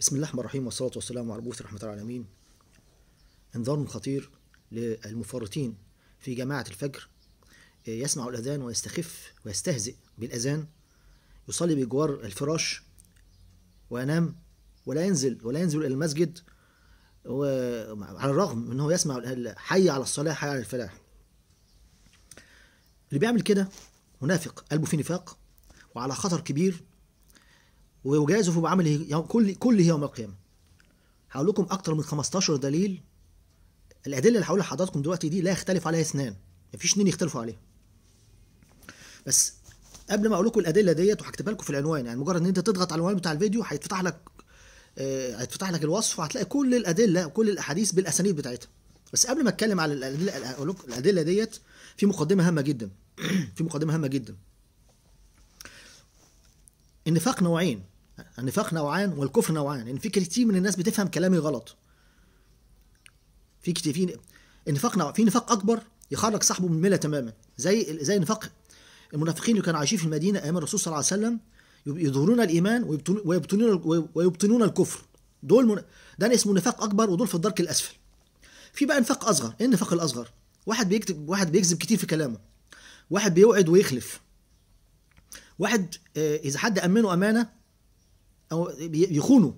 بسم الله الرحمن الرحيم والصلاة والسلام على بوث رحمة العالمين انذار خطير للمفرطين في جماعة الفجر يسمع الأذان ويستخف ويستهزئ بالأذان يصلي بجوار الفراش وينام ولا ينزل ولا ينزل إلى المسجد على الرغم من أنه يسمع حي على الصلاة حي على الفلاح اللي بيعمل كده منافق قلبه في نفاق وعلى خطر كبير ويجازف بعمله كل كل يوم القيامه هقول لكم اكتر من 15 دليل الادله اللي هقولها لحضراتكم دلوقتي دي لا يختلف عليها اثنان مفيش اثنين يختلفوا عليها بس قبل ما اقول لكم الادله ديت وهكتبها لكم في العنوان يعني مجرد ان انت تضغط على العنوان بتاع الفيديو هيتفتح لك آه، هيتفتح لك الوصف وهتلاقي كل الادله وكل الاحاديث بالاسانيد بتاعتها بس قبل ما اتكلم على الادله اقول لكم الادله ديت في مقدمه هامه جدا في مقدمه هامه جدا النفاق نوعين النفاق نوعان والكفر نوعان يعني في كتير من الناس بتفهم كلامي غلط في كتير في النفاق نوع في نفاق اكبر يخرج صاحبه من المله تماما زي زي نفاق المنافقين اللي كانوا عايشين في المدينه ايام الرسول صلى الله عليه وسلم يظهرون الايمان ويبطنون ويبطنون الكفر دول من... ده اسمه نفاق اكبر ودول في الدرك الاسفل في بقى نفاق اصغر ايه النفاق الاصغر واحد بيكتب واحد بيكذب كتير في كلامه واحد بيوعد ويخلف واحد آه، اذا حد امنه امانه او بيخونه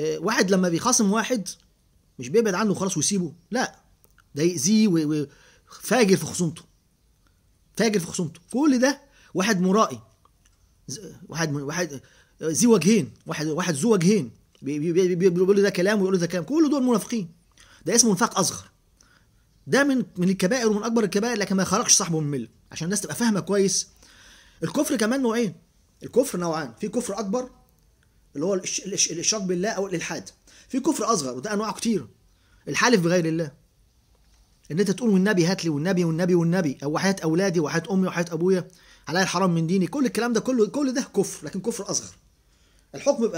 آه، واحد لما بيخاصم واحد مش بيبعد عنه خلاص ويسيبه لا ده يأذيه وفاجر في خصومته فاجر في خصومته كل ده واحد مرائي واحد واحد آه، ذي وجهين واحد واحد ذو وجهين بيقول ده كلام ويقول ده كلام كل دول منافقين ده اسمه نفاق اصغر ده من من الكبائر ومن اكبر الكبائر لكن ما خرجش صاحبه من مله عشان الناس تبقى فاهمه كويس الكفر كمان نوعين الكفر نوعان في كفر اكبر اللي هو الاشراك بالله او الالحاد في كفر اصغر وده انواع كتير الحالف بغير الله ان انت تقول والنبي هات لي والنبي والنبي والنبي او وحياه اولادي وحياه امي وحياه ابويا علي الحرام من ديني كل الكلام ده كله كل ده كفر لكن كفر اصغر الحكم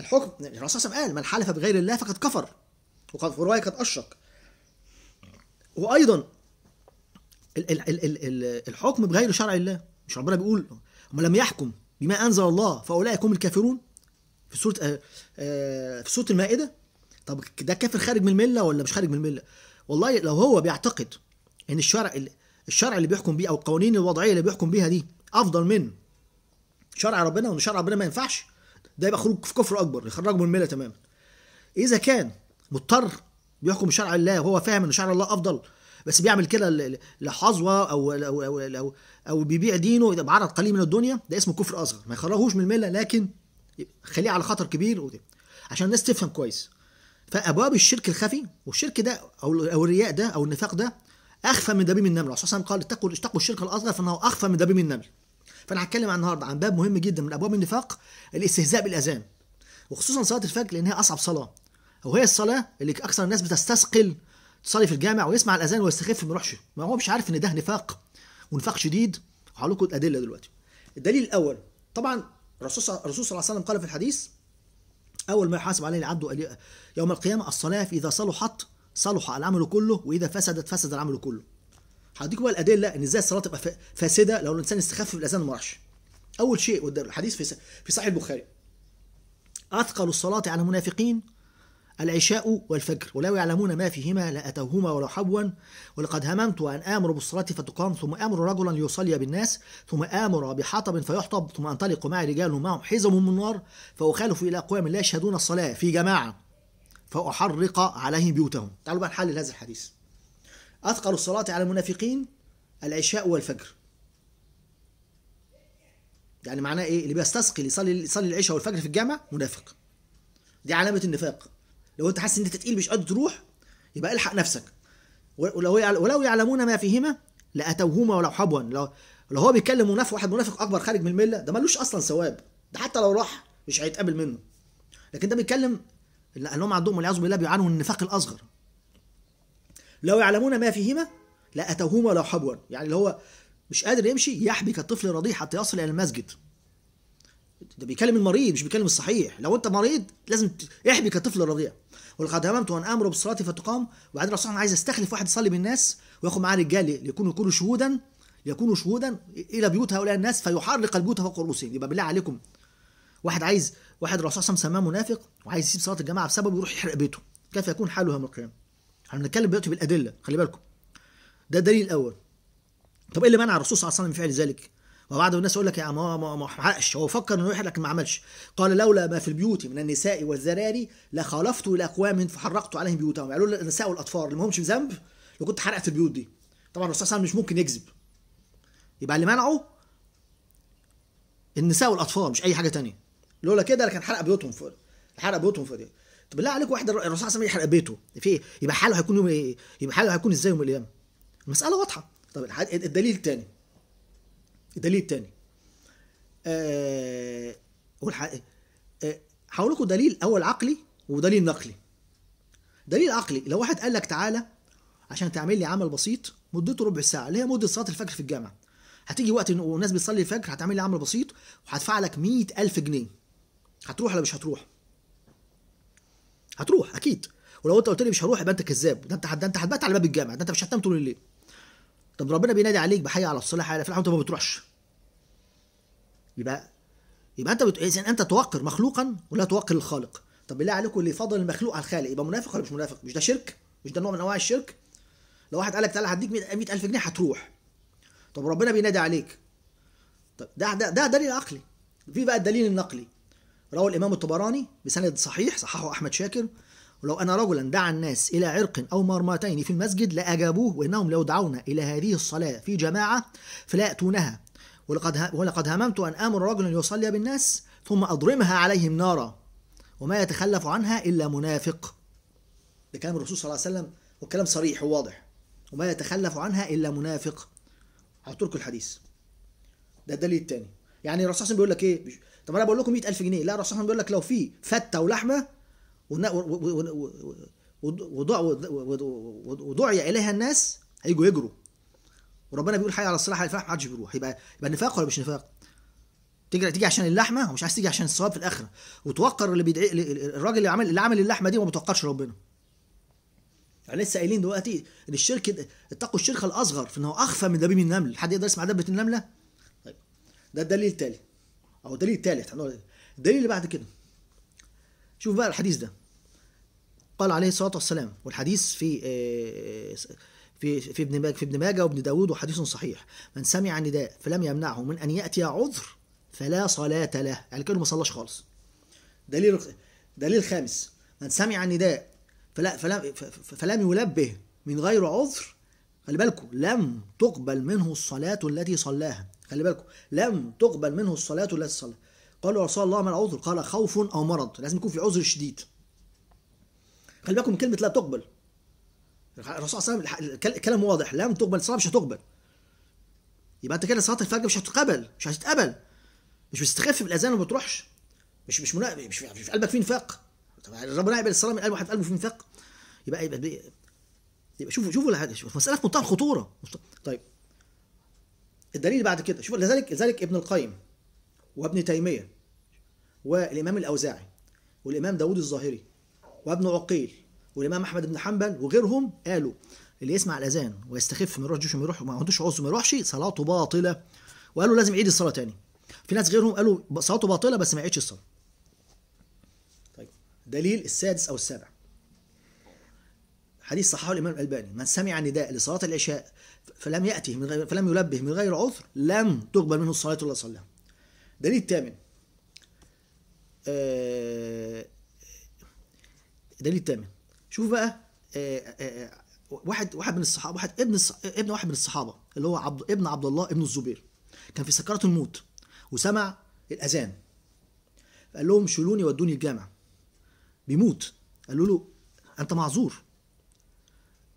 الحكم الرسول صلى الله عليه وسلم قال من حلف بغير الله فقد كفر وقد في قد اشرك وايضا الحكم بغير شرع الله مش ربنا بيقول ومن لم يحكم بما أنزل الله فأولئك هم الكافرون في سورة آه، آه، في سورة المائدة طب ده كافر خارج من الملة ولا مش خارج من الملة والله لو هو بيعتقد ان الشرع الشرع اللي بيحكم بيه او القوانين الوضعيه اللي بيحكم بيها دي افضل من شرع ربنا وان شرع ربنا ما ينفعش ده يبقى خروج في كفر اكبر يخرجه من المله تماما اذا كان مضطر بيحكم بشرع الله وهو فاهم ان شرع الله افضل بس بيعمل كده لحظوه أو, أو, أو, أو, أو بيبيع دينه بعرض قليل من الدنيا ده اسمه كفر أصغر ما يخرجهوش من الملة لكن خليه على خطر كبير وده. عشان الناس تفهم كويس فابواب الشرك الخفي والشرك ده او او الرياء ده او النفاق ده اخفى من دبيب النمل الرسول صلى الله عليه وسلم قال اتقوا اتقوا الشرك الاصغر فانه اخفى من دبيب النمل فانا هتكلم عن النهارده عن باب مهم جدا من ابواب النفاق الاستهزاء بالاذان وخصوصا صلاه الفجر لانها اصعب صلاه وهي الصلاه اللي اكثر الناس بتستثقل تصلي في الجامع ويسمع الاذان ويستخف ما يروحش ما هو مش عارف ان ده نفاق ونفاق شديد هقول لكم الادله دلوقتي الدليل الاول طبعا الرسول صلى الله عليه وسلم قال في الحديث اول ما يحاسب عليه العبد يوم القيامه الصلاه فاذا صلحت صلح العمل كله واذا فسدت فسد العمل كله هديكم بقى الادله ان ازاي الصلاه تبقى فاسده لو الانسان استخف بالاذان وما راحش اول شيء والحديث في صحيح البخاري اثقل الصلاه على المنافقين العشاء والفجر ولو يعلمون ما فيهما لأتوهما ولو حبوا ولقد هممت أن آمر بالصلاة فتقام ثم آمر رجلا ليصلي بالناس ثم آمر بحطب فيحطب ثم أنطلق معي رجال معهم حزم من نار فأخالف إلى أقوام لا يشهدون الصلاة في جماعة فأحرق عليهم بيوتهم تعالوا بقى نحلل هذا الحديث أثقل الصلاة على المنافقين العشاء والفجر يعني معناه ايه اللي بيستسقي يصلي يصلي العشاء والفجر في الجامع منافق دي علامه النفاق لو انت حاسس ان انت تقيل مش قادر تروح يبقى الحق نفسك ولو ولو يعلمون ما فيهما لاتوهما ولو حبوا لو لو هو بيتكلم منافق واحد منافق اكبر خارج من المله ده ملوش اصلا ثواب ده حتى لو راح مش هيتقابل منه لكن ده بيتكلم اللي هم عندهم والعياذ بالله بيعانوا من النفاق الاصغر لو يعلمون ما فيهما لاتوهما ولو حبوا يعني اللي هو مش قادر يمشي يحبي كالطفل الرضيع حتى يصل الى المسجد ده بيكلم المريض مش بيكلم الصحيح لو انت مريض لازم احبي كطفل رضيع ولقد هممت ان امر بالصلاه فتقام وبعد الرسول عايز يستخلف واحد يصلي بالناس وياخد معاه رجال ليكونوا يكونوا شهودا ليكونوا شهودا الى بيوت هؤلاء الناس فيحرق البيوت فوق رؤوسهم يبقى بالله عليكم واحد عايز واحد الرسول صلى الله عليه وسلم منافق وعايز يسيب صلاه الجماعه بسبب يروح يحرق بيته كيف يكون حاله يوم القيامه احنا بنتكلم دلوقتي بالادله خلي بالكم ده الدليل الاول طب ايه اللي منع الرسول صلى الله عليه وسلم من فعل ذلك وبعض الناس يقول لك يا ما ما حققش هو فكر انه يحرق لكن ما عملش قال لولا ما في البيوت من النساء والذراري لخالفت الى اقوام فحرقت عليهم بيوتهم قالوا له النساء والاطفال اللي ما همش ذنب لو كنت حرقت البيوت دي طبعا الرسول صلى الله عليه وسلم مش ممكن يكذب يبقى اللي منعه النساء والاطفال مش اي حاجه ثانيه لولا كده لكان حرق بيوتهم فوق حرق بيوتهم فوق طب بالله عليك واحد الرسول صلى الله عليه وسلم يحرق بيته في ايه؟ يبقى حاله هيكون يوم ايه؟ يبقى حاله هيكون ازاي يوم القيامه؟ المساله واضحه طب الدليل الثاني الدليل الثاني آه،, أه هقول لكم دليل اول عقلي ودليل نقلي دليل عقلي لو واحد قال لك تعالى عشان تعمل لي عمل بسيط مدته ربع ساعه اللي هي مده صلاه الفجر في الجامعه هتيجي وقت والناس بتصلي الفجر هتعمل لي عمل بسيط وهدفع لك 100000 جنيه هتروح ولا مش هتروح هتروح اكيد ولو انت قلت لي مش هروح يبقى انت كذاب ده انت ده انت هتبات على باب الجامع ده انت مش هتنام طول الليل طب ربنا بينادي عليك بحي على الصلاح على الفلاح وانت ما بتروحش يبقى يبقى انت بت... إيه، اذا انت توقر مخلوقا ولا توقر الخالق طب بالله عليكم اللي فضل المخلوق على الخالق يبقى منافق ولا مش منافق مش ده شرك مش ده نوع من انواع الشرك لو واحد قال لك تعالى هديك 100000 جنيه هتروح طب ربنا بينادي عليك طب ده ده ده دليل عقلي في بقى الدليل النقلي روى الامام الطبراني بسند صحيح صححه احمد شاكر ولو أن رجلا دعا الناس إلى عرق أو مرمتين في المسجد لأجابوه وإنهم لو دعونا إلى هذه الصلاة في جماعة فلا يأتونها ولقد, ولقد هممت أن آمر رجلا يصلي بالناس ثم أضرمها عليهم نارا وما يتخلف عنها إلا منافق ده كلام الرسول صلى الله عليه وسلم والكلام صريح وواضح وما يتخلف عنها إلا منافق هترك الحديث ده الدليل الثاني يعني الرسول صلى الله عليه وسلم بيقول لك ايه طب انا بقول لكم 100000 جنيه لا الرسول صلى الله عليه وسلم بيقول لك لو في فته ولحمه ودعي اليها الناس هيجوا يجروا وربنا بيقول حي على الصلاح على الفلاح ما حدش بيروح يبقى يبقى نفاق ولا مش نفاق؟ تيجي تيجي عشان اللحمه ومش عايز تيجي عشان الثواب في الاخره وتوقر اللي بيدعي الراجل اللي عمل اللي عمل اللحمه دي وما بتوقرش ربنا احنا يعني لسه قايلين دلوقتي ان الشرك اتقوا الشرك الاصغر في ان هو اخفى من دبيب النمل حد يقدر يسمع دبه النمله طيب ده الدليل التالي او الدليل الثالث إيه؟ الدليل اللي بعد كده شوف بقى الحديث ده قال عليه الصلاه والسلام والحديث في آه، في في ابن ماجه في ابن ماجه وابن داود وحديث صحيح من سمع النداء فلم يمنعه من ان ياتي عذر فلا صلاه له يعني كانه ما صلاش خالص دليل دليل خامس من سمع النداء فلا فلم فلم يلبه من غير عذر خلي بالكم لم تقبل منه الصلاة التي صلاها خلي بالكم لم تقبل منه الصلاة التي صلاها قالوا يا رسول الله ما العذر قال خوف أو مرض لازم يكون في عذر شديد خلي بالكم كلمه لا تقبل الرسول صلى الله عليه وسلم الكلام واضح لم تقبل الصلاه مش هتقبل يبقى انت كده صلاه الفجر مش هتقبل مش هتتقبل مش بتستخف بالاذان وما بتروحش مش مش منا... مش في قلبك فيه نفاق ربنا نعم يقبل الصلاه من قلب واحد قلبه فيه نفاق يبقى يبقى يبقى شوفوا شوفوا الحاجه شوفوا مساله في منتهى الخطوره طيب الدليل بعد كده شوف لذلك لذلك ابن القيم وابن تيميه والامام الاوزاعي والامام داوود الظاهري وابن عقيل والامام احمد بن حنبل وغيرهم قالوا اللي يسمع الاذان ويستخف من روح جيشه ما يروح ما عندوش عذر ما يروحش صلاته باطله وقالوا لازم يعيد الصلاه تاني في ناس غيرهم قالوا صلاته باطله بس ما يعيدش الصلاه طيب دليل السادس او السابع حديث صححه الامام الالباني من سمع نداء لصلاه العشاء فلم ياتي من غير فلم يلبه من غير عذر لم تقبل منه الصلاه ولا صلى دليل الثامن آه الدليل تامن شوف بقى آآ آه، آآ آه، آه، واحد واحد من الصحابه واحد ابن ابن واحد من الصحابه اللي هو عبد ابن عبد الله ابن الزبير كان في سكرات الموت وسمع الاذان قال لهم شيلوني ودوني الجامع بيموت قالوا له انت معذور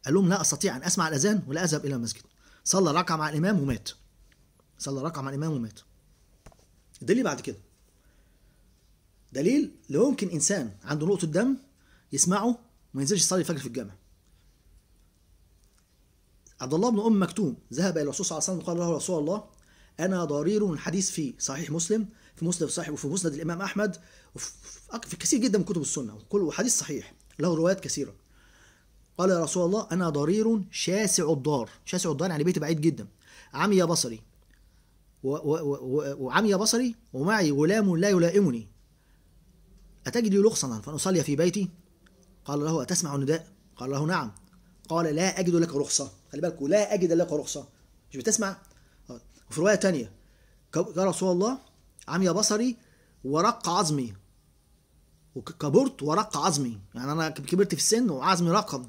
قال لهم لا استطيع ان اسمع الاذان ولا اذهب الى المسجد صلى ركعه مع الامام ومات صلى ركعه مع الامام ومات الدليل بعد كده دليل لو يمكن انسان عنده نقطه دم يسمعه وما ينزلش يصلي الفجر في الجامع عبد الله بن ام مكتوم ذهب الى الرسول صلى الله عليه وسلم وقال له رسول الله انا ضرير حديث في صحيح مسلم في مسند صحيح وفي مسند الامام احمد وفي كثير جدا من كتب السنه وكل حديث صحيح له روايات كثيره قال يا رسول الله انا ضرير شاسع الدار شاسع الدار يعني بيتي بعيد جدا عمي بصري وعمي بصري ومعي غلام لا يلائمني أتجدي لخصا فأن أصلي في بيتي قال له أتسمع النداء؟ قال له نعم قال لا أجد لك رخصة خلي بالك لا أجد لك رخصة مش بتسمع؟ طيب. وفي رواية تانية يا رسول الله عمي بصري ورق عظمي وكبرت ورق عظمي يعني أنا كبرت في السن وعظمي رقم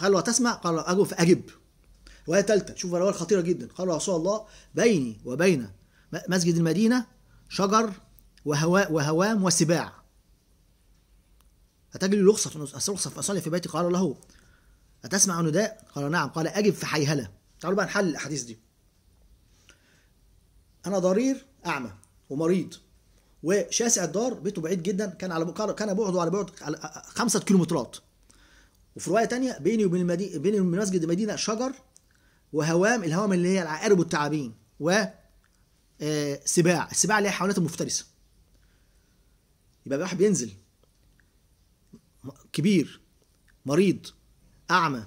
قال له أتسمع؟ قال له أجب فأجب رواية تالتة شوف رواية خطيرة جدا قال رسول الله بيني وبين مسجد المدينة شجر وهوا وهوام وسباع اتجلي رخصة رخصة في أصلي في بيتي قال له أتسمع نداء؟ قال نعم قال أجب في حيهلة تعالوا بقى نحلل الأحاديث دي أنا ضرير أعمى ومريض وشاسع الدار بيته بعيد جدا كان على كان بعده على بعد خمسة كيلومترات وفي روايه تانية بيني وبين المدي... بيني وبين مسجد المدينه شجر وهوام الهوام اللي هي العقارب والتعابين و آه، سباع السباع اللي هي الحيوانات المفترسه يبقى الواحد بينزل كبير مريض اعمى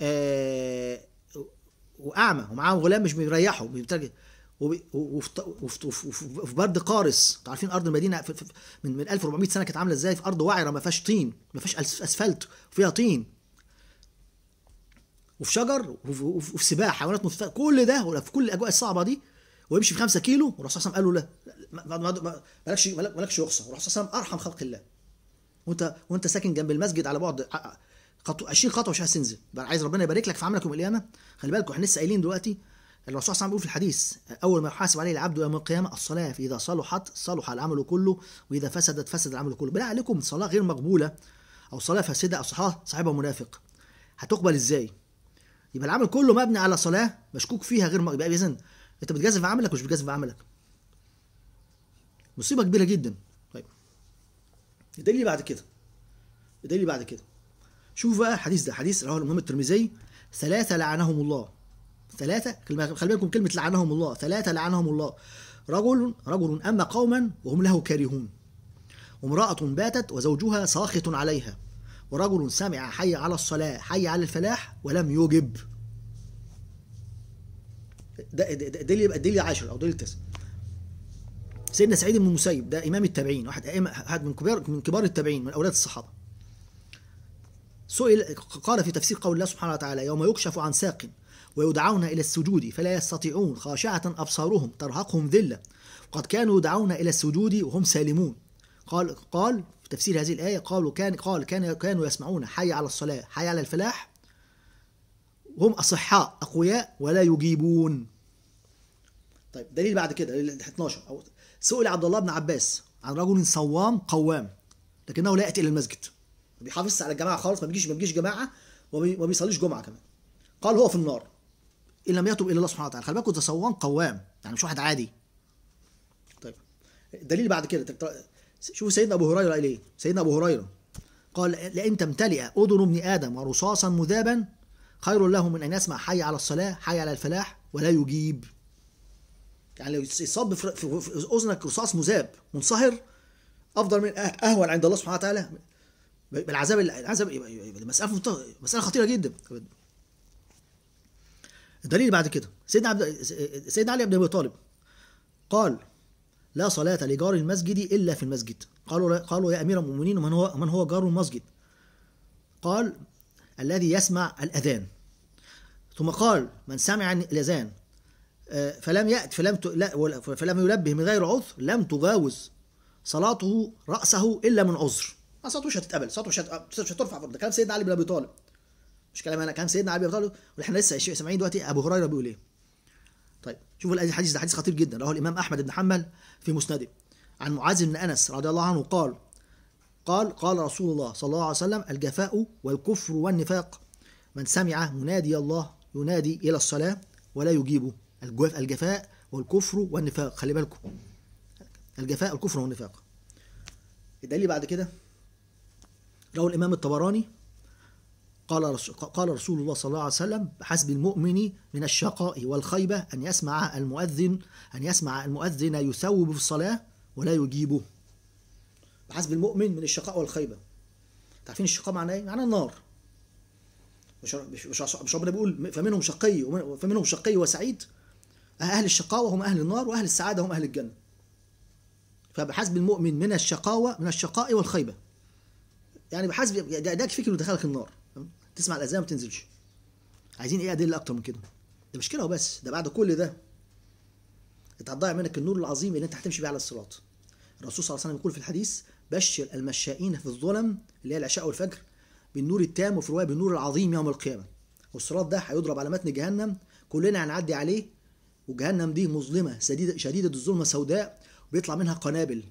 آه واعمى ومعاه غلام مش بيريحه وفي برد قارس انتوا عارفين ارض المدينه من من 1400 سنه كانت عامله ازاي في ارض وعره ما فيهاش طين ما فيهاش اسفلت فيها طين وفي شجر وفي سباع حيوانات مفترسه كل ده في كل الاجواء الصعبه دي ويمشي في 5 كيلو والرسول صلى الله عليه وسلم قال له لا مالكش مالكش رخصه والرسول صلى الله عليه وسلم ارحم خلق الله وانت وانت ساكن جنب المسجد على بعد خطوه 20 خطوه مش هتنزل عايز ربنا يبارك لك في عملك يوم القيامه خلي بالك احنا لسه قايلين دلوقتي الرسول صلى الله عليه وسلم بيقول في الحديث اول ما يحاسب عليه العبد يوم القيامه الصلاه فاذا صلحت صلح العمل كله واذا فسدت فسد العمل كله بالله عليكم صلاه غير مقبوله او صلاه فاسده او صلاه صاحبها منافق هتقبل ازاي يبقى العمل كله مبني على صلاه مشكوك فيها غير يبقى اذا انت بتجازف عملك مش بتجازف عملك مصيبه كبيره جدا ده اللي بعد كده ده اللي بعد كده شوف بقى الحديث ده حديث رواه الإمام الترمذي ثلاثة لعنهم الله ثلاثة خلي بالكم كلمة لعنهم الله ثلاثة لعنهم الله رجل رجل أما قوما وهم له كارهون وامرأة باتت وزوجها ساخط عليها ورجل سمع حي على الصلاة حي على الفلاح ولم يجب ده ده ده يبقى الدليل عشر أو دليل تسعة سيدنا سعيد بن المسيب ده إمام التابعين واحد أئمة أحد من كبار من كبار التابعين من أولاد الصحابة سئل قال في تفسير قول الله سبحانه وتعالى يوم يكشف عن ساق ويدعون إلى السجود فلا يستطيعون خاشعة أبصارهم ترهقهم ذلة قد كانوا يدعون إلى السجود وهم سالمون قال قال في تفسير هذه الآية قالوا كان قال كان كانوا يسمعون حي على الصلاة حي على الفلاح وهم أصحاء أقوياء ولا يجيبون طيب دليل بعد كده 12 أو سئل عبد الله بن عباس عن رجل صوام قوام لكنه لا ياتي الى المسجد ما بيحافظش على الجماعه خالص ما بيجيش ما بيجيش جماعه وما بيصليش جمعه كمان قال هو في النار ان لم يتب الى الله سبحانه وتعالى خلي بالكوا ده صوام قوام يعني مش واحد عادي طيب الدليل بعد كده شوفوا سيدنا ابو هريره قال ايه سيدنا ابو هريره قال لان تمتلئ اذن ابن ادم ورصاصا مذابا خير له من ان يسمع حي على الصلاه حي على الفلاح ولا يجيب يعني لو يصاب في اذنك رصاص مذاب منصهر افضل من أه- اهون عند الله سبحانه وتعالى بالعذاب العذاب مساله مساله خطيره جدا الدليل بعد كده سيدنا عبد سيدنا علي بن ابي طالب قال لا صلاة لجار المسجد إلا في المسجد قالوا قالوا يا أمير المؤمنين من هو من هو جار المسجد قال الذي يسمع الأذان ثم قال من سمع الأذان آه، فلم يأت فلم فلم يلبه من غير عذر لم تجاوز صلاته رأسه إلا من عذر ما صلاته مش هتتقبل صلاته مش هترفع ده كلام سيدنا علي بن أبي طالب مش كلام أنا كلام سيدنا علي بن أبي طالب واحنا لسه سامعين دلوقتي أبو هريرة بيقول إيه طيب شوفوا الحديث ده حديث خطير جدا رواه الإمام أحمد بن حنبل في مسنده عن معاذ بن أنس رضي الله عنه قال قال قال رسول الله صلى الله عليه وسلم الجفاء والكفر والنفاق من سمع منادي الله ينادي إلى الصلاة ولا يجيبه الجفاء والكفر والنفاق خلي بالكم الجفاء الكفر والنفاق الدليل بعد كده لو الامام الطبراني قال رسول قال رسول الله صلى الله عليه وسلم حسب المؤمن من الشقاء والخيبة أن يسمع المؤذن أن يسمع المؤذن يثوب في الصلاة ولا يجيبه بحسب المؤمن من الشقاء والخيبة عارفين الشقاء معناه إيه؟ معناه النار مش مش ربنا بيقول فمنهم شقي فمنهم شقي وسعيد أهل الشقاوة هم أهل النار وأهل السعادة هم أهل الجنة فبحسب المؤمن من الشقاوة من الشقاء والخيبة يعني بحسب يعني ده, ده فكره إنه دخلك النار تسمع الأذان ما تنزلش عايزين إيه أدلة أكتر من كده ده مش كده وبس ده بعد كل ده أنت هتضيع منك النور العظيم اللي أنت هتمشي بيه على الصراط الرسول صلى الله عليه وسلم يقول في الحديث بشر المشائين في الظلم اللي هي العشاء والفجر بالنور التام وفي روايه بالنور العظيم يوم القيامه والصراط ده هيضرب على متن جهنم كلنا هنعدي عليه وجهنم دي مظلمه شديده شديده الظلمه سوداء وبيطلع منها قنابل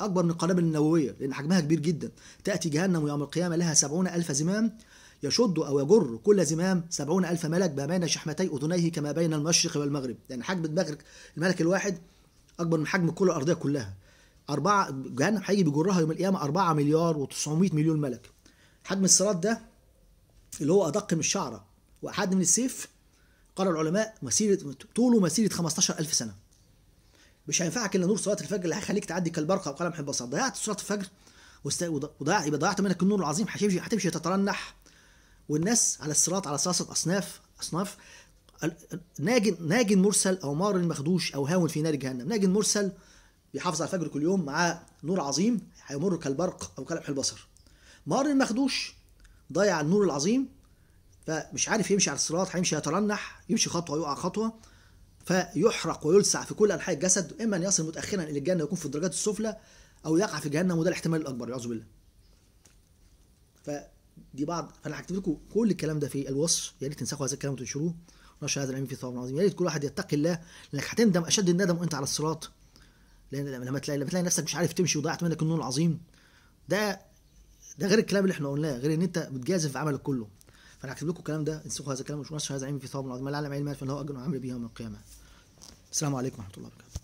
اكبر من القنابل النوويه لان حجمها كبير جدا تاتي جهنم يوم القيامه لها سبعون الف زمام يشد أو يجر كل زمام سبعون ألف ملك ما بين شحمتي أذنيه كما بين المشرق والمغرب يعني حجم المغرب الملك الواحد أكبر من حجم كل الأرضية كلها أربعة جهنم هيجي بيجرها يوم القيامة أربعة مليار و900 مليون ملك حجم الصراط ده اللي هو أدق من الشعرة وأحد من السيف قال العلماء مسيرة طوله مسيرة 15000 سنة مش هينفعك الا نور صلاه الفجر اللي هيخليك تعدي كالبرقه وقلم البصر ضيعت صلاه الفجر وضيع يبقى ضيعت منك النور العظيم هتمشي هتمشي تترنح والناس على الصراط على صلاة اصناف اصناف ناج ناج مرسل او مار مخدوش او هاون في نار جهنم ناج مرسل بيحافظ على الفجر كل يوم معاه نور عظيم هيمر كالبرق او كلمح البصر مار مخدوش ضيع النور العظيم فمش عارف يمشي على الصراط هيمشي يترنح يمشي خطوه يقع خطوه فيحرق ويلسع في كل انحاء الجسد اما ان يصل متاخرا الى الجنه ويكون في الدرجات السفلى او يقع في جهنم وده الاحتمال الاكبر اعوذ بالله. فدي بعض فانا هكتب لكم كل الكلام ده في الوصف يا ريت تنسخوا هذا الكلام وتنشروه ونشر هذا العلم في ثواب عظيم يا ريت كل واحد يتقي الله لانك هتندم اشد الندم وانت على الصراط لان لما تلاقي لما تلاقي نفسك مش عارف تمشي وضيعت منك النور العظيم ده ده غير الكلام اللي احنا قلناه غير ان انت بتجازف عملك كله فانا هكتب لكم الكلام ده انسخوا هذا الكلام مش هذا العلم في ثواب عظيم لا علم علما فانه اجر عمل به يوم القيامه السلام عليكم ورحمه الله وبركاته